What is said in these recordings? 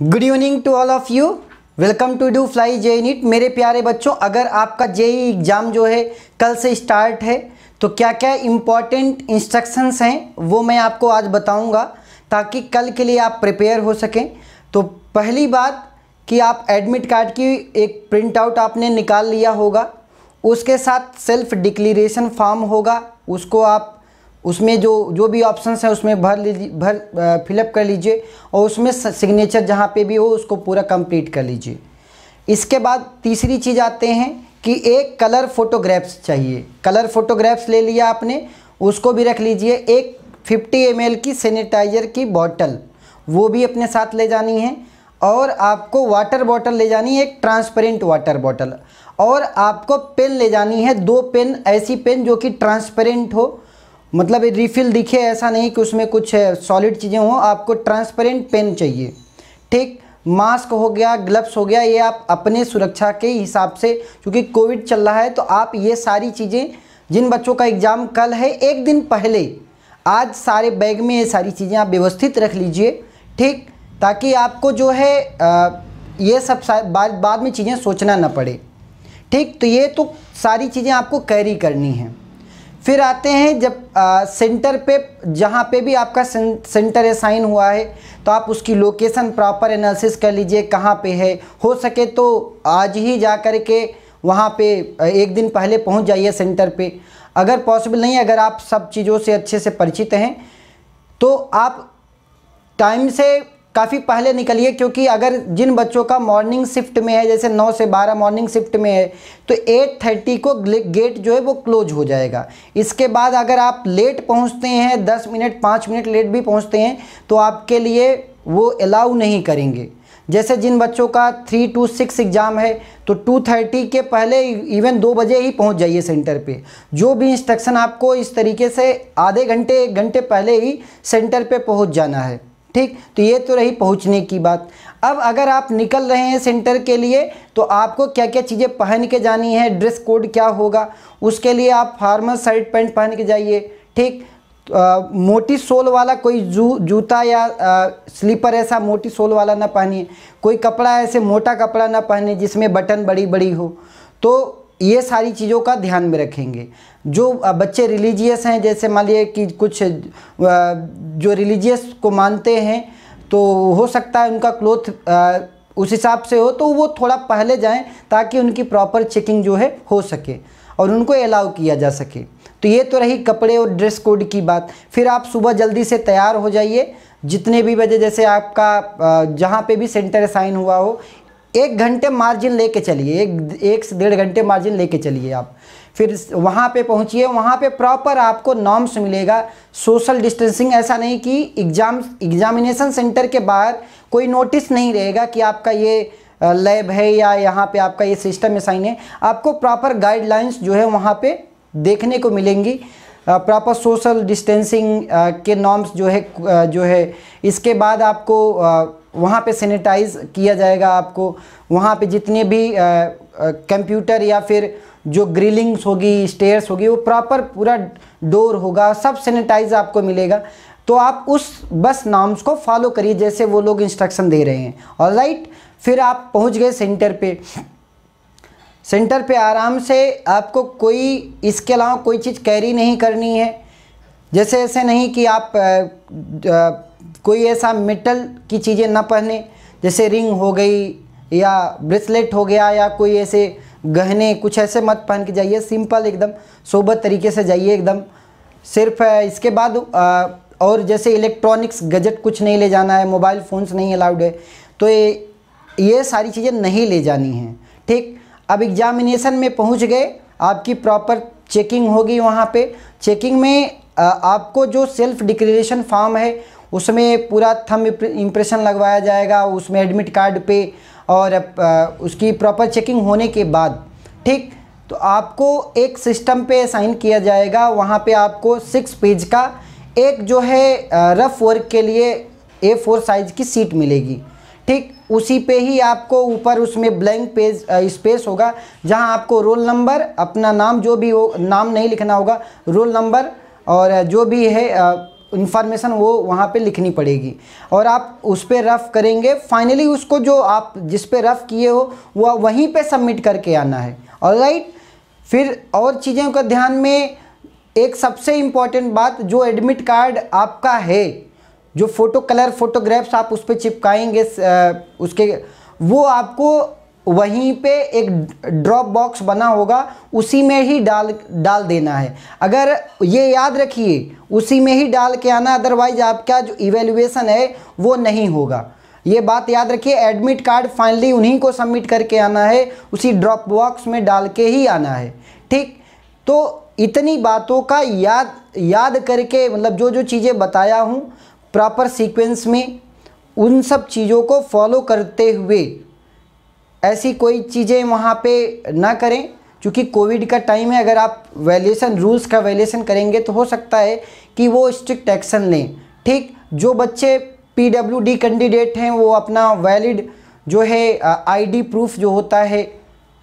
good evening to all of you welcome to do fly JEE NEET मेरे प्यारे बच्चों अगर आपका जे एग्ज़ाम e जो है कल से स्टार्ट है तो क्या क्या इम्पॉर्टेंट इंस्ट्रक्शंस हैं वो मैं आपको आज बताऊंगा ताकि कल के लिए आप प्रिपेयर हो सकें तो पहली बात कि आप एडमिट कार्ड की एक प्रिंट आउट आपने निकाल लिया होगा उसके साथ सेल्फ डिक्लेरेशन फॉर्म होगा उसको आप उसमें जो जो भी ऑप्शंस हैं उसमें भर लीजिए भर फिलअप कर लीजिए और उसमें सिग्नेचर जहाँ पे भी हो उसको पूरा कंप्लीट कर लीजिए इसके बाद तीसरी चीज़ आते हैं कि एक कलर फ़ोटोग्राफ्स चाहिए कलर फ़ोटोग्राफ्स ले लिया आपने उसको भी रख लीजिए एक 50 एम की सैनिटाइज़र की बॉटल वो भी अपने साथ ले जानी है और आपको वाटर बॉटल ले जानी है एक ट्रांसपेरेंट वाटर बॉटल और आपको पेन ले जानी है दो पेन ऐसी पेन जो कि ट्रांसपेरेंट हो मतलब रिफिल दिखे ऐसा नहीं कि उसमें कुछ सॉलिड चीज़ें हों आपको ट्रांसपेरेंट पेन चाहिए ठीक मास्क हो गया ग्लव्स हो गया ये आप अपने सुरक्षा के हिसाब से क्योंकि कोविड चल रहा है तो आप ये सारी चीज़ें जिन बच्चों का एग्ज़ाम कल है एक दिन पहले आज सारे बैग में ये सारी चीज़ें आप व्यवस्थित रख लीजिए ठीक ताकि आपको जो है आ, ये सब बाद बाद में चीज़ें सोचना ना पड़े ठीक तो ये तो सारी चीज़ें आपको कैरी करनी हैं फिर आते हैं जब आ, सेंटर पे जहाँ पे भी आपका सेंटर असाइन हुआ है तो आप उसकी लोकेशन प्रॉपर एनालिसिस कर लीजिए कहाँ पे है हो सके तो आज ही जा कर के वहाँ पे एक दिन पहले पहुँच जाइए सेंटर पे अगर पॉसिबल नहीं अगर आप सब चीज़ों से अच्छे से परिचित हैं तो आप टाइम से काफ़ी पहले निकलिए क्योंकि अगर जिन बच्चों का मॉर्निंग शिफ्ट में है जैसे 9 से 12 मॉर्निंग शिफ्ट में है तो 8:30 को गेट जो है वो क्लोज हो जाएगा इसके बाद अगर आप लेट पहुंचते हैं 10 मिनट 5 मिनट लेट भी पहुंचते हैं तो आपके लिए वो अलाउ नहीं करेंगे जैसे जिन बच्चों का थ्री टू सिक्स एग्ज़ाम है तो टू थर्टी के पहले इवन दो बजे ही पहुंच जाइए सेंटर पे जो भी इंस्ट्रक्शन आपको इस तरीके से आधे घंटे एक घंटे पहले ही सेंटर पे पहुंच जाना है ठीक तो ये तो रही पहुंचने की बात अब अगर आप निकल रहे हैं सेंटर के लिए तो आपको क्या क्या चीज़ें पहन के जानी है ड्रेस कोड क्या होगा उसके लिए आप फार्मल शर्ट पैंट पहन के जाइए ठीक आ, तो, मोटी सोल वाला कोई जू जूता या आ, स्लीपर ऐसा मोटी सोल वाला ना पहनिए कोई कपड़ा ऐसे मोटा कपड़ा ना पहने जिसमें बटन बड़ी बड़ी हो तो ये सारी चीज़ों का ध्यान में रखेंगे जो बच्चे रिलीजियस हैं जैसे मान लिए कि कुछ जो रिलीजियस को मानते हैं तो हो सकता है उनका क्लोथ उस हिसाब से हो तो वो थोड़ा पहले जाएं ताकि उनकी प्रॉपर चेकिंग जो है हो सके और उनको अलाउ किया जा सके तो ये तो रही कपड़े और ड्रेस कोड की बात फिर आप सुबह जल्दी से तैयार हो जाइए जितने भी बजे जैसे आपका जहाँ पे भी सेंटर साइन हुआ हो एक घंटे मार्जिन लेके चलिए एक एक से डेढ़ घंटे मार्जिन लेके चलिए आप फिर वहाँ पे पहुँचिए वहाँ पे प्रॉपर आपको नॉर्म्स मिलेगा सोशल डिस्टेंसिंग ऐसा नहीं कि एग्जाम एग्जामिनेशन सेंटर के बाहर कोई नोटिस नहीं रहेगा कि आपका ये लैब है या यहाँ पे आपका ये सिस्टम साइन है आपको प्रॉपर गाइडलाइंस जो है वहाँ पर देखने को मिलेंगी प्रॉपर सोशल डिस्टेंसिंग के नॉर्म्स जो है जो है इसके बाद आपको वहाँ पे सैनिटाइज किया जाएगा आपको वहाँ पे जितने भी कंप्यूटर या फिर जो ग्रिलिंग्स होगी स्टेयर्स होगी वो प्रॉपर पूरा डोर होगा सब सैनिटाइज आपको मिलेगा तो आप उस बस नाम्स को फॉलो करिए जैसे वो लोग इंस्ट्रक्शन दे रहे हैं और राइट फिर आप पहुँच गए सेंटर पे सेंटर पे आराम से आपको कोई इसके अलावा कोई चीज़ कैरी नहीं करनी है जैसे ऐसे नहीं कि आप आ, आ, कोई ऐसा मेटल की चीज़ें ना पहने जैसे रिंग हो गई या ब्रेसलेट हो गया या कोई ऐसे गहने कुछ ऐसे मत पहन के जाइए सिंपल एकदम सोबत तरीके से जाइए एकदम सिर्फ इसके बाद आ, और जैसे इलेक्ट्रॉनिक्स गजट कुछ नहीं ले जाना है मोबाइल फ़ोन्स नहीं अलाउड है तो ये ये सारी चीज़ें नहीं ले जानी हैं ठीक अब एग्ज़ामिनेसन में पहुंच गए आपकी प्रॉपर चेकिंग होगी वहाँ पे चेकिंग में आ, आपको जो सेल्फ डिक्लेरेशन फॉर्म है उसमें पूरा थम इम्प्रेशन लगवाया जाएगा उसमें एडमिट कार्ड पे और उसकी प्रॉपर चेकिंग होने के बाद ठीक तो आपको एक सिस्टम पे साइन किया जाएगा वहाँ पे आपको सिक्स पेज का एक जो है रफ़ वर्क के लिए ए फोर साइज़ की सीट मिलेगी ठीक उसी पे ही आपको ऊपर उसमें ब्लैंक पेज स्पेस होगा जहाँ आपको रोल नंबर अपना नाम जो भी हो नाम नहीं लिखना होगा रोल नंबर और जो भी है इन्फॉर्मेशन वो वहाँ पे लिखनी पड़ेगी और आप उस पर रफ करेंगे फाइनली उसको जो आप जिस पे रफ किए हो वो वहीं पे सबमिट करके आना है और राइट फिर और चीज़ों का ध्यान में एक सबसे इम्पॉर्टेंट बात जो एडमिट कार्ड आपका है जो फ़ोटो कलर फोटोग्राफ्स आप उस पर चिपकाएंगे उसके वो आपको वहीं पे एक ड्रॉप बॉक्स बना होगा उसी में ही डाल डाल देना है अगर ये याद रखिए उसी में ही डाल के आना अदरवाइज आपका जो इवेल्युएसन है वो नहीं होगा ये बात याद रखिए एडमिट कार्ड फाइनली उन्हीं को सबमिट करके आना है उसी ड्रॉप बॉक्स में डाल के ही आना है ठीक तो इतनी बातों का याद याद करके मतलब जो जो चीज़ें बताया हूँ प्रॉपर सीक्वेंस में उन सब चीज़ों को फॉलो करते हुए ऐसी कोई चीज़ें वहाँ पे ना करें क्योंकि कोविड का टाइम है अगर आप वैल्यूशन रूल्स का वैल्यूशन करेंगे तो हो सकता है कि वो स्ट्रिक्ट एक्शन लें ठीक जो बच्चे पीडब्ल्यूडी कैंडिडेट हैं वो अपना वैलिड जो है आईडी प्रूफ जो होता है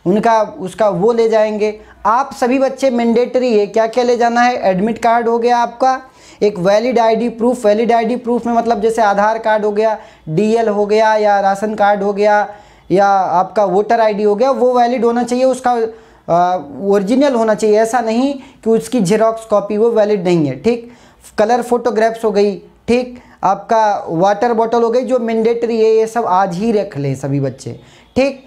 उनका उसका वो ले जाएंगे आप सभी बच्चे मैंडेटरी है क्या क्या ले जाना है एडमिट कार्ड हो गया आपका एक valid ID proof valid ID proof में मतलब जैसे आधार कार्ड हो गया डीएल हो गया या राशन कार्ड हो गया या आपका वोटर आईडी हो गया वो वैलिड होना चाहिए उसका ओरिजिनल होना चाहिए ऐसा नहीं कि उसकी जेरोक्स कॉपी वो वैलिड नहीं है ठीक कलर फोटोग्राफ्स हो गई ठीक आपका वाटर बॉटल हो गई जो मैंडेटरी है ये सब आज ही रख लें सभी बच्चे ठीक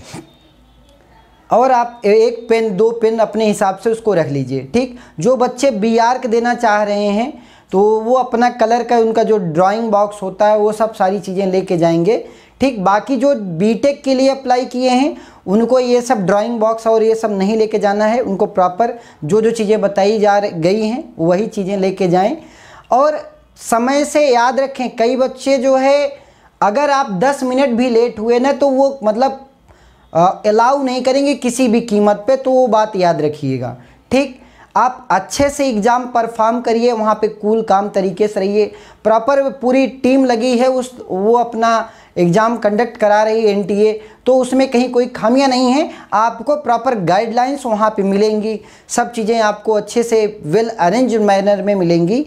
और आप एक पेन दो पेन अपने हिसाब से उसको रख लीजिए ठीक जो बच्चे बी आर्क देना चाह रहे हैं तो वो अपना कलर का उनका जो ड्राइंग बॉक्स होता है वो सब सारी चीज़ें लेके जाएंगे ठीक बाकी जो बीटेक के लिए अप्लाई किए हैं उनको ये सब ड्राइंग बॉक्स और ये सब नहीं लेके जाना है उनको प्रॉपर जो जो चीज़ें बताई जा गई हैं वही चीज़ें लेके जाएं और समय से याद रखें कई बच्चे जो है अगर आप 10 मिनट भी लेट हुए ना तो वो मतलब अलाउ नहीं करेंगे किसी भी कीमत पे तो वो बात याद रखिएगा ठीक आप अच्छे से एग्ज़ाम परफॉर्म करिए वहाँ पे कूल काम तरीके से रहिए प्रॉपर पूरी टीम लगी है उस वो अपना एग्ज़ाम कंडक्ट करा रही है एनटीए तो उसमें कहीं कोई खामियां नहीं हैं आपको प्रॉपर गाइडलाइंस वहाँ पे मिलेंगी सब चीज़ें आपको अच्छे से वेल अरेंज मैनर में मिलेंगी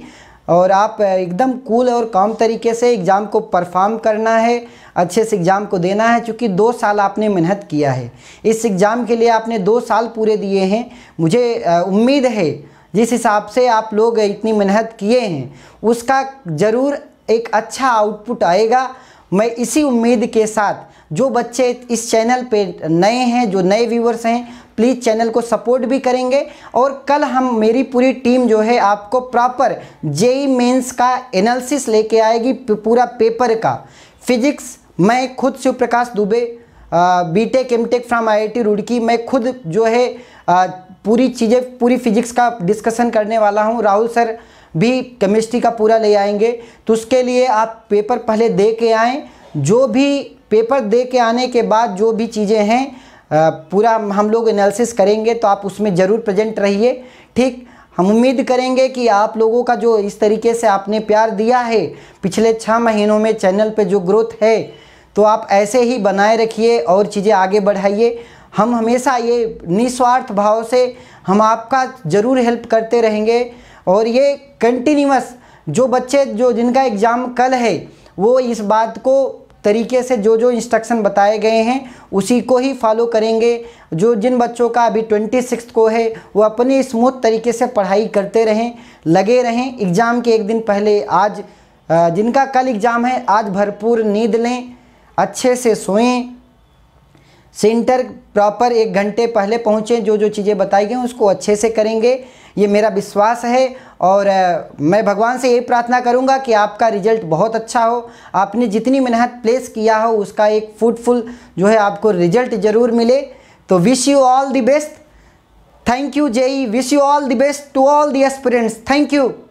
और आप एकदम कूल और काम तरीके से एग्ज़ाम को परफॉर्म करना है अच्छे से एग्ज़ाम को देना है क्योंकि दो साल आपने मेहनत किया है इस एग्ज़ाम के लिए आपने दो साल पूरे दिए हैं मुझे उम्मीद है जिस हिसाब से आप लोग इतनी मेहनत किए हैं उसका ज़रूर एक अच्छा आउटपुट आएगा मैं इसी उम्मीद के साथ जो बच्चे इस चैनल पे नए हैं जो नए व्यूवर्स हैं प्लीज़ चैनल को सपोर्ट भी करेंगे और कल हम मेरी पूरी टीम जो है आपको प्रॉपर जेई मेंस का एनालिसिस लेके आएगी पूरा पेपर का फिजिक्स मैं खुद Shiv Prakash Dubey B Tech M Tech from I Roorkee मैं खुद जो है आ, पूरी चीज़ें पूरी फिजिक्स का डिस्कशन करने वाला हूँ राहुल सर भी केमिस्ट्री का पूरा ले आएंगे तो उसके लिए आप पेपर पहले दे के आएँ जो भी पेपर दे के आने के बाद जो भी चीज़ें हैं पूरा हम लोग एनालिसिस करेंगे तो आप उसमें ज़रूर प्रेजेंट रहिए ठीक हम उम्मीद करेंगे कि आप लोगों का जो इस तरीके से आपने प्यार दिया है पिछले छः महीनों में चैनल पे जो ग्रोथ है तो आप ऐसे ही बनाए रखिए और चीज़ें आगे बढ़ाइए हम हमेशा ये निस्वार्थ भाव से हम आपका ज़रूर हेल्प करते रहेंगे और ये कंटिन्यूस जो बच्चे जो जिनका एग्ज़ाम कल है वो इस बात को तरीके से जो जो इंस्ट्रक्शन बताए गए हैं उसी को ही फॉलो करेंगे जो जिन बच्चों का अभी ट्वेंटी सिक्स को है वो अपने स्मूथ तरीके से पढ़ाई करते रहें लगे रहें एग्ज़ाम के एक दिन पहले आज जिनका कल एग्ज़ाम है आज भरपूर नींद लें अच्छे से सोएं सेंटर प्रॉपर एक घंटे पहले पहुँचें जो जो चीज़ें बताई गई उसको अच्छे से करेंगे ये मेरा विश्वास है और मैं भगवान से ये प्रार्थना करूँगा कि आपका रिजल्ट बहुत अच्छा हो आपने जितनी मेहनत प्लेस किया हो उसका एक फ्रूटफुल जो है आपको रिजल्ट ज़रूर मिले तो wish you all the best thank you JEE wish you all the best to all the aspirants thank you